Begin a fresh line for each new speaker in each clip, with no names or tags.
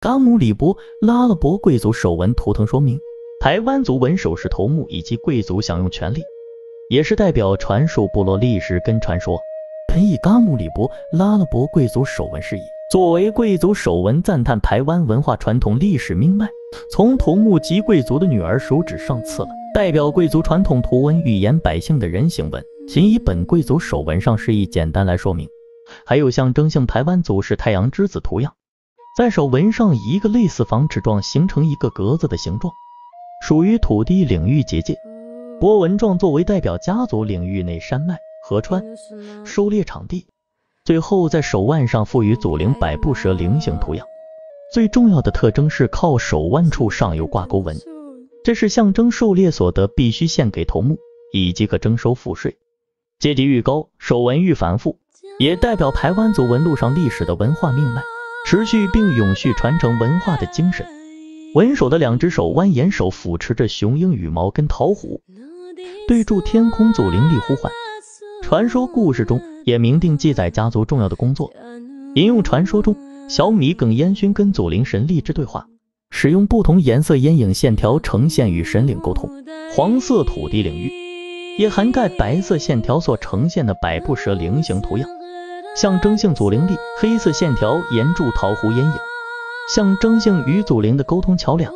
嘎姆里伯拉勒伯贵族手纹图腾说明：台湾族纹手饰头目以及贵族享用权利，也是代表传述部落历史跟传说。本以嘎姆里伯拉勒伯贵族手纹示意，作为贵族手纹，赞叹台湾文化传统历史命脉。从头目及贵族的女儿手指上刺了代表贵族传统图文语言百姓的人形纹，仅以本贵族手纹上示意简单来说明。还有象征性台湾族是太阳之子图样。在手纹上以一个类似方止状形成一个格子的形状，属于土地领域结界；波纹状作为代表家族领域内山脉、河川、狩猎场地。最后在手腕上赋予祖灵百步蛇菱形图样，最重要的特征是靠手腕处上有挂钩纹，这是象征狩猎所得必须献给头目，以及可征收赋税。阶级愈高，手纹愈繁复，也代表排湾族纹路上历史的文化命脉。持续并永续传承文化的精神。文首的两只手弯延手扶持着雄鹰羽毛跟桃虎，对住天空祖灵力呼唤。传说故事中也明定记载家族重要的工作。引用传说中小米梗烟熏跟祖灵神力之对话，使用不同颜色烟影线条呈现与神灵沟通。黄色土地领域也涵盖白色线条所呈现的百步蛇菱形图样。象征性祖灵力，黑色线条沿住桃湖烟影，象征性与祖灵的沟通桥梁。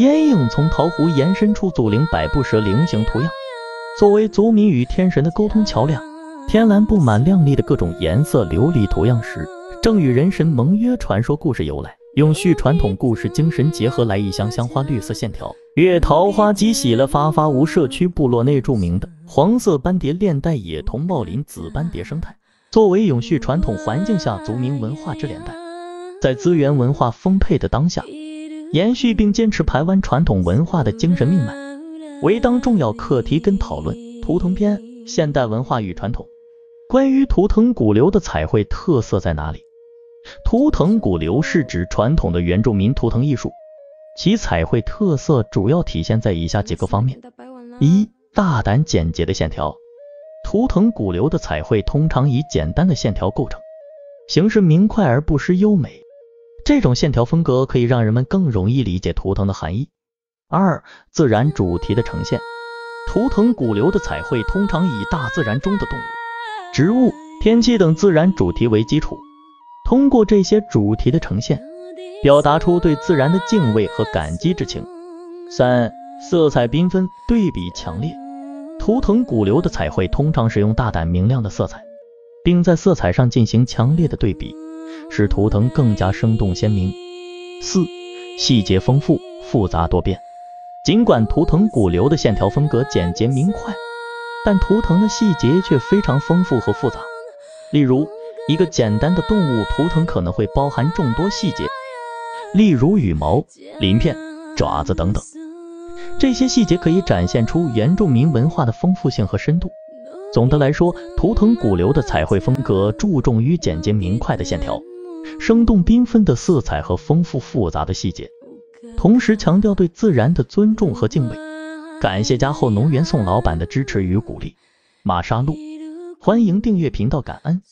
烟影从桃湖延伸出祖灵百步蛇菱形图样，作为族民与天神的沟通桥梁。天蓝布满亮丽的各种颜色琉璃图样时，正与人神盟约传说故事由来，永续传统故事精神结合来一箱香花绿色线条。月桃花鸡洗了发发无社区部落内著名的黄色斑蝶恋带野桐茂林紫斑蝶生态。作为永续传统环境下族民文化之连带，在资源文化丰沛的当下，延续并坚持台湾传统文化的精神命脉，为当重要课题跟讨论。图腾篇：现代文化与传统。关于图腾古流的彩绘特色在哪里？图腾古流是指传统的原住民图腾艺术，其彩绘特色主要体现在以下几个方面：一大胆简洁的线条。图腾古流的彩绘通常以简单的线条构成，形式明快而不失优美。这种线条风格可以让人们更容易理解图腾的含义。二、自然主题的呈现，图腾古流的彩绘通常以大自然中的动物、植物、天气等自然主题为基础，通过这些主题的呈现，表达出对自然的敬畏和感激之情。三、色彩缤纷，对比强烈。图腾骨流的彩绘通常使用大胆明亮的色彩，并在色彩上进行强烈的对比，使图腾更加生动鲜明。四、细节丰富、复杂多变。尽管图腾骨流的线条风格简洁明快，但图腾的细节却非常丰富和复杂。例如，一个简单的动物图腾可能会包含众多细节，例如羽毛、鳞片、爪子等等。这些细节可以展现出原住民文化的丰富性和深度。总的来说，图腾古流的彩绘风格注重于简洁明快的线条、生动缤纷的色彩和丰富复杂的细节，同时强调对自然的尊重和敬畏。感谢加厚农园宋老板的支持与鼓励，玛莎路，欢迎订阅频道，感恩。